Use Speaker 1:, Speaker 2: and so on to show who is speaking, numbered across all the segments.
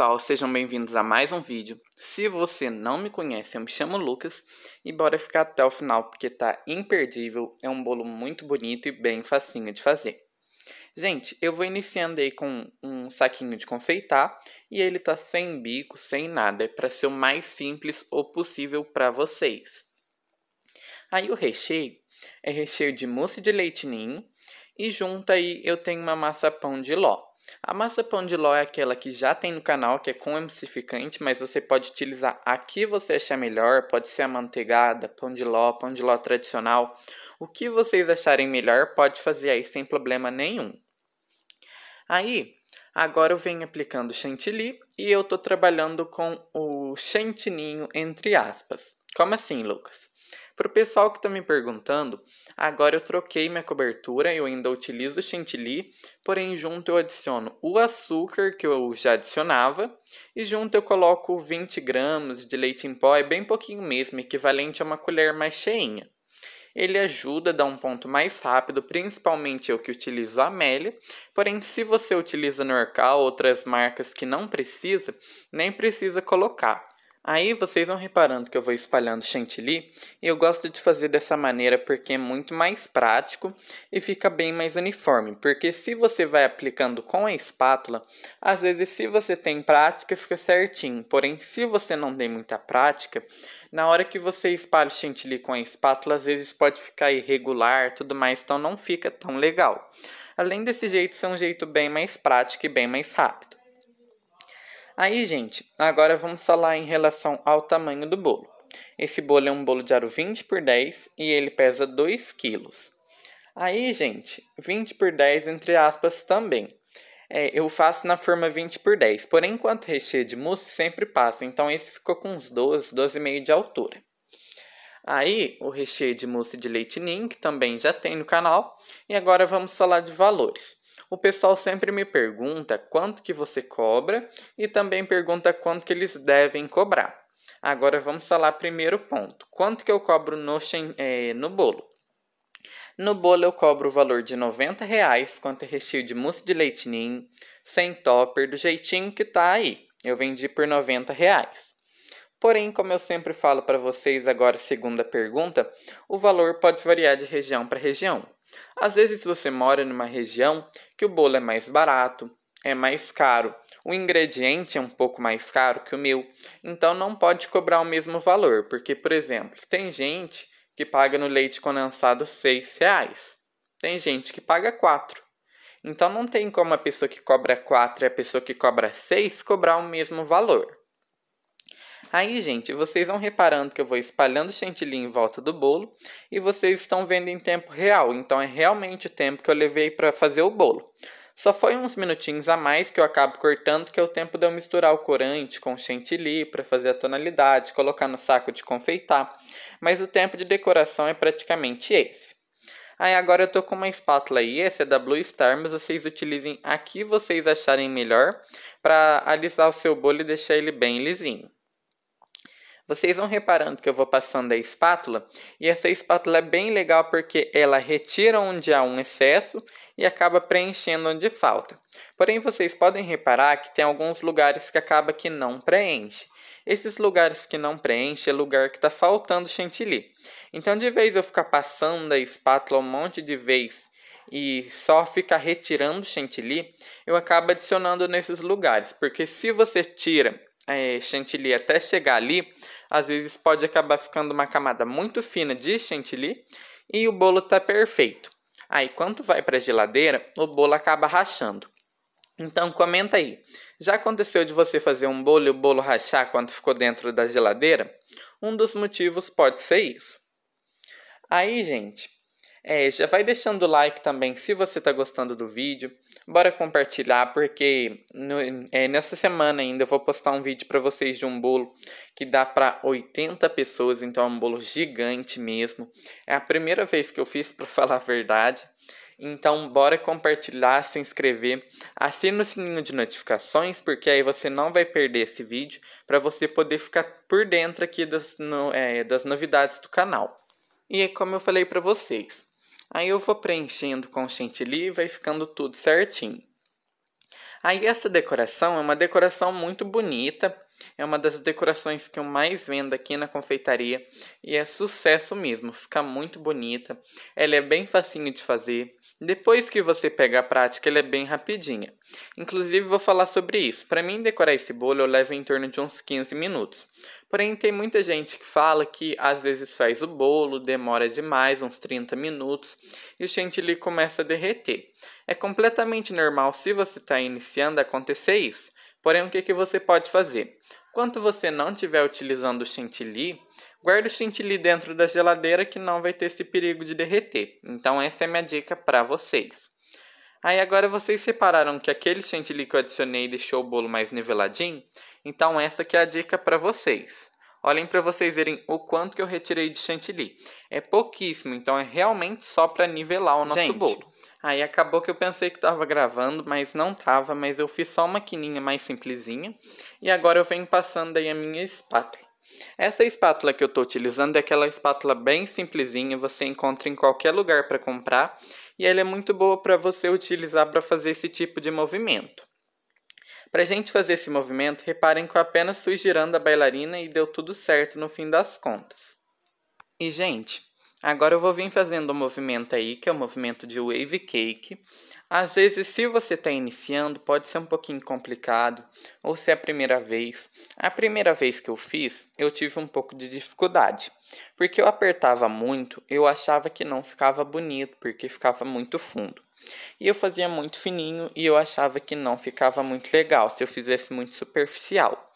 Speaker 1: pessoal, sejam bem-vindos a mais um vídeo. Se você não me conhece, eu me chamo Lucas e bora ficar até o final porque tá imperdível, é um bolo muito bonito e bem facinho de fazer. Gente, eu vou iniciando aí com um saquinho de confeitar e ele tá sem bico, sem nada, é para ser o mais simples o possível para vocês. Aí o recheio é recheio de mousse de leite ninho e junto aí eu tenho uma massa pão de ló. A massa pão de ló é aquela que já tem no canal, que é com emulsificante, mas você pode utilizar a que você achar melhor, pode ser amanteigada, pão de ló, pão de ló tradicional. O que vocês acharem melhor, pode fazer aí sem problema nenhum. Aí, agora eu venho aplicando chantilly e eu tô trabalhando com o chantininho entre aspas. Como assim, Lucas? Para o pessoal que está me perguntando, agora eu troquei minha cobertura, eu ainda utilizo chantilly, porém junto eu adiciono o açúcar que eu já adicionava e junto eu coloco 20 gramas de leite em pó, é bem pouquinho mesmo, equivalente a uma colher mais cheinha. Ele ajuda a dar um ponto mais rápido, principalmente eu que utilizo a Amélia. Porém, se você utiliza Norcal, ou outras marcas que não precisa, nem precisa colocar. Aí vocês vão reparando que eu vou espalhando chantilly e eu gosto de fazer dessa maneira porque é muito mais prático e fica bem mais uniforme. Porque se você vai aplicando com a espátula, às vezes se você tem prática fica certinho. Porém, se você não tem muita prática, na hora que você espalha o chantilly com a espátula, às vezes pode ficar irregular, tudo mais, então não fica tão legal. Além desse jeito, ser é um jeito bem mais prático e bem mais rápido. Aí, gente, agora vamos falar em relação ao tamanho do bolo. Esse bolo é um bolo de aro 20 por 10 e ele pesa 2 quilos. Aí, gente, 20 por 10 entre aspas também. É, eu faço na forma 20 por 10, porém enquanto recheio de mousse sempre passa, então esse ficou com uns 12, 12,5 de altura. Aí, o recheio de mousse de leite ninho, que também já tem no canal, e agora vamos falar de valores. O pessoal sempre me pergunta quanto que você cobra e também pergunta quanto que eles devem cobrar. Agora vamos falar primeiro ponto. Quanto que eu cobro no, é, no bolo? No bolo eu cobro o valor de 90 reais quanto é recheio de mousse de leite ninho, sem topper, do jeitinho que tá aí. Eu vendi por 90 reais. Porém, como eu sempre falo para vocês agora, segunda pergunta, o valor pode variar de região para região. Às vezes você mora numa região que o bolo é mais barato, é mais caro, o ingrediente é um pouco mais caro que o meu, então não pode cobrar o mesmo valor, porque, por exemplo, tem gente que paga no leite condensado seis reais, tem gente que paga quatro. Então não tem como a pessoa que cobra quatro e a pessoa que cobra seis cobrar o mesmo valor. Aí, gente, vocês vão reparando que eu vou espalhando chantilly em volta do bolo e vocês estão vendo em tempo real, então é realmente o tempo que eu levei para fazer o bolo. Só foi uns minutinhos a mais que eu acabo cortando, que é o tempo de eu misturar o corante com o chantilly para fazer a tonalidade, colocar no saco de confeitar, mas o tempo de decoração é praticamente esse. Aí agora eu tô com uma espátula aí, essa é da Blue Star, mas vocês utilizem a que vocês acharem melhor para alisar o seu bolo e deixar ele bem lisinho. Vocês vão reparando que eu vou passando a espátula, e essa espátula é bem legal porque ela retira onde há um excesso e acaba preenchendo onde falta. Porém, vocês podem reparar que tem alguns lugares que acaba que não preenche. Esses lugares que não preenche é lugar que está faltando chantilly. Então, de vez eu ficar passando a espátula um monte de vez e só ficar retirando chantilly, eu acabo adicionando nesses lugares, porque se você tira é, chantilly até chegar ali, às vezes pode acabar ficando uma camada muito fina de chantilly e o bolo está perfeito. Aí, quando vai para a geladeira, o bolo acaba rachando. Então, comenta aí. Já aconteceu de você fazer um bolo e o bolo rachar quando ficou dentro da geladeira? Um dos motivos pode ser isso. Aí, gente, é, já vai deixando o like também se você está gostando do vídeo bora compartilhar, porque no, é, nessa semana ainda eu vou postar um vídeo para vocês de um bolo que dá para 80 pessoas, então é um bolo gigante mesmo. É a primeira vez que eu fiz, para falar a verdade. Então, bora compartilhar, se inscrever, assina o sininho de notificações, porque aí você não vai perder esse vídeo, para você poder ficar por dentro aqui das, no, é, das novidades do canal. E como eu falei para vocês, Aí eu vou preenchendo com chantilly e vai ficando tudo certinho. Aí essa decoração é uma decoração muito bonita, é uma das decorações que eu mais vendo aqui na confeitaria e é sucesso mesmo, fica muito bonita. Ela é bem facinho de fazer. Depois que você pega a prática, ela é bem rapidinha. Inclusive vou falar sobre isso. Para mim decorar esse bolo eu levo em torno de uns 15 minutos. Porém, tem muita gente que fala que às vezes faz o bolo, demora demais, uns 30 minutos, e o chantilly começa a derreter. É completamente normal se você está iniciando acontecer isso. Porém, o que, que você pode fazer? Quando você não estiver utilizando o chantilly, guarde o chantilly dentro da geladeira que não vai ter esse perigo de derreter. Então, essa é minha dica para vocês. Aí agora vocês separaram que aquele chantilly que eu adicionei deixou o bolo mais niveladinho? Então essa que é a dica para vocês. Olhem para vocês verem o quanto que eu retirei de chantilly. É pouquíssimo, então é realmente só para nivelar o nosso Gente, bolo. Aí acabou que eu pensei que estava gravando, mas não estava, mas eu fiz só uma quininha mais simplesinha. E agora eu venho passando aí a minha espátula. Essa espátula que eu estou utilizando é aquela espátula bem simplesinha, você encontra em qualquer lugar para comprar e ela é muito boa para você utilizar para fazer esse tipo de movimento. Para a gente fazer esse movimento, reparem que eu apenas fui girando a bailarina e deu tudo certo no fim das contas. E, gente, agora eu vou vir fazendo o um movimento aí, que é o um movimento de wave cake. Às vezes, se você está iniciando, pode ser um pouquinho complicado, ou se é a primeira vez. A primeira vez que eu fiz, eu tive um pouco de dificuldade. Porque eu apertava muito, eu achava que não ficava bonito, porque ficava muito fundo. E eu fazia muito fininho e eu achava que não ficava muito legal se eu fizesse muito superficial.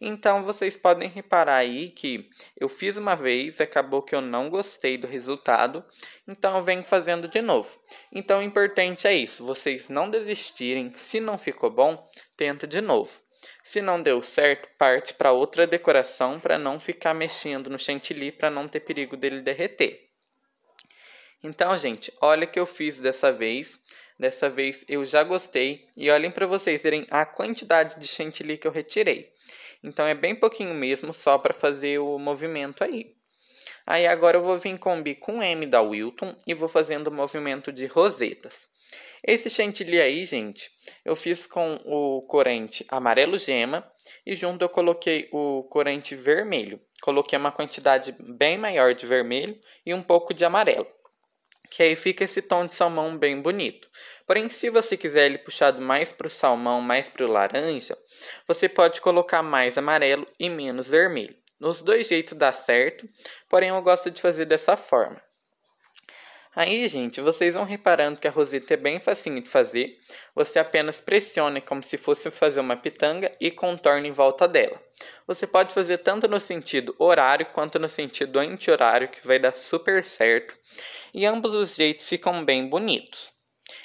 Speaker 1: Então vocês podem reparar aí que eu fiz uma vez, acabou que eu não gostei do resultado, então eu venho fazendo de novo. Então o importante é isso, vocês não desistirem, se não ficou bom, tenta de novo. Se não deu certo, parte para outra decoração para não ficar mexendo no chantilly para não ter perigo dele derreter. Então, gente, olha o que eu fiz dessa vez. Dessa vez eu já gostei e olhem para vocês verem a quantidade de chantilly que eu retirei. Então é bem pouquinho mesmo, só para fazer o movimento aí. Aí agora eu vou vir com o com M da Wilton e vou fazendo o movimento de rosetas. Esse chantilly aí, gente, eu fiz com o corante amarelo gema e junto eu coloquei o corante vermelho. Coloquei uma quantidade bem maior de vermelho e um pouco de amarelo. Que aí fica esse tom de salmão bem bonito. Porém, se você quiser ele puxado mais para o salmão, mais para o laranja, você pode colocar mais amarelo e menos vermelho. Nos dois jeitos dá certo, porém eu gosto de fazer dessa forma. Aí, gente, vocês vão reparando que a roseta é bem facinho de fazer. Você apenas pressione como se fosse fazer uma pitanga e contorne em volta dela. Você pode fazer tanto no sentido horário quanto no sentido anti-horário, que vai dar super certo. E ambos os jeitos ficam bem bonitos.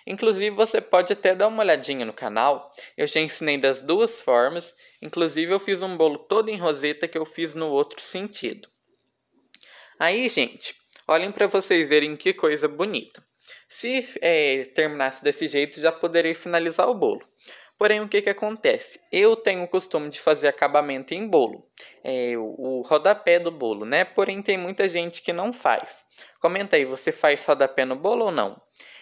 Speaker 1: Inclusive, você pode até dar uma olhadinha no canal. Eu já ensinei das duas formas. Inclusive, eu fiz um bolo todo em roseta que eu fiz no outro sentido. Aí, gente, Olhem para vocês verem que coisa bonita. Se é, terminasse desse jeito, já poderia finalizar o bolo. Porém, o que, que acontece? Eu tenho o costume de fazer acabamento em bolo, é, o rodapé do bolo, né? Porém, tem muita gente que não faz. Comenta aí, você faz rodapé no bolo ou não?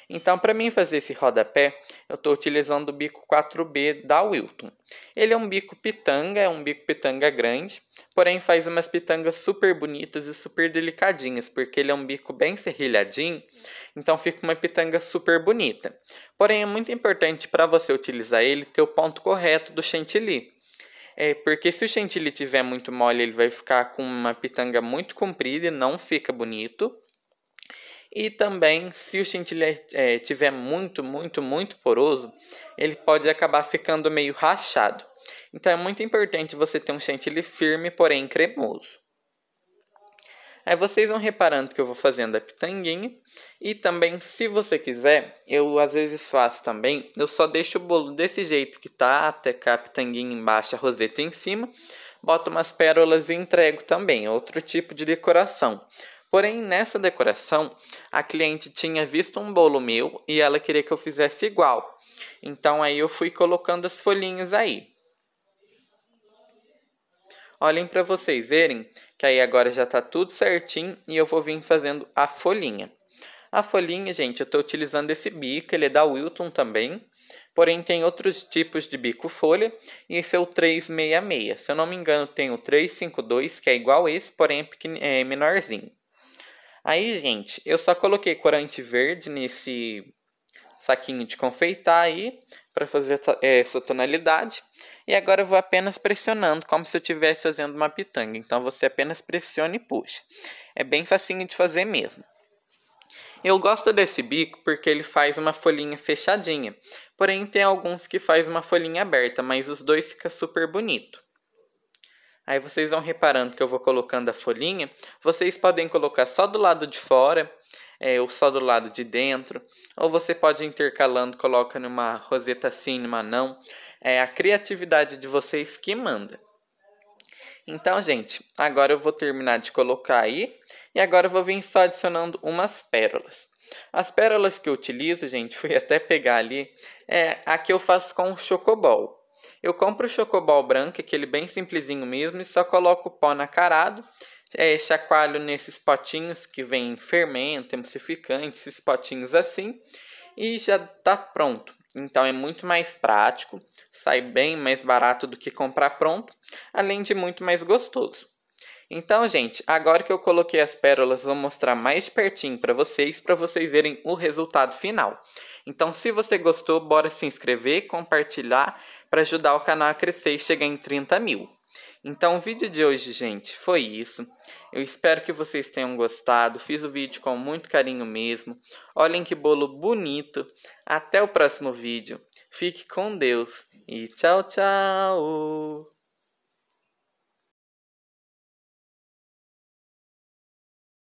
Speaker 1: Então, para mim fazer esse rodapé, eu estou utilizando o bico 4B da Wilton. Ele é um bico pitanga, é um bico pitanga grande, porém faz umas pitangas super bonitas e super delicadinhas, porque ele é um bico bem serrilhadinho, então fica uma pitanga super bonita. Porém, é muito importante para você utilizar ele ter o ponto correto do chantilly. É, porque se o chantilly tiver muito mole, ele vai ficar com uma pitanga muito comprida e não fica bonito. E também, se o chantilly é, tiver muito, muito, muito poroso, ele pode acabar ficando meio rachado. Então é muito importante você ter um chantilly firme, porém cremoso. Aí vocês vão reparando que eu vou fazendo a pitanguinha. E também, se você quiser, eu às vezes faço também. Eu só deixo o bolo desse jeito que tá, até a pitanguinha embaixo, a roseta em cima. Boto umas pérolas e entrego também, outro tipo de decoração. Porém, nessa decoração, a cliente tinha visto um bolo meu e ela queria que eu fizesse igual. Então aí eu fui colocando as folhinhas aí. Olhem para vocês verem que aí agora já está tudo certinho e eu vou vir fazendo a folhinha. A folhinha, gente, eu estou utilizando esse bico, ele é da Wilton também. Porém, tem outros tipos de bico folha e esse é o 366. Se eu não me engano, tem o 352, que é igual esse, porém é, é menorzinho. Aí, gente, eu só coloquei corante verde nesse saquinho de confeitar aí para fazer essa tonalidade. E agora eu vou apenas pressionando, como se eu estivesse fazendo uma pitanga. Então você apenas pressiona e puxa. É bem facinho de fazer mesmo. Eu gosto desse bico porque ele faz uma folhinha fechadinha. Porém, tem alguns que faz uma folhinha aberta, mas os dois fica super bonito. Aí vocês vão reparando que eu vou colocando a folhinha. Vocês podem colocar só do lado de fora, é, ou só do lado de dentro. Ou você pode intercalando, coloca numa roseta sim, numa não. É a criatividade de vocês que manda. Então, gente, agora eu vou terminar de colocar aí. E agora eu vou vir só adicionando umas pérolas. As pérolas que eu utilizo, gente, fui até pegar ali, é a que eu faço com chocobol. Eu compro o chocobol branco, aquele bem simplesinho mesmo, e só coloco o pó na carado, é, chacoalho nesses potinhos que vem fermento, emulsificante, esses potinhos assim, e já está pronto. Então é muito mais prático, sai bem mais barato do que comprar pronto, além de muito mais gostoso. Então, gente, agora que eu coloquei as pérolas, vou mostrar mais pertinho para vocês, para vocês verem o resultado final. Então, se você gostou, bora se inscrever, compartilhar, para ajudar o canal a crescer e chegar em 30 mil. Então o vídeo de hoje, gente, foi isso. Eu espero que vocês tenham gostado. Fiz o vídeo com muito carinho mesmo. Olhem que bolo bonito. Até o próximo vídeo. Fique com Deus e tchau, tchau!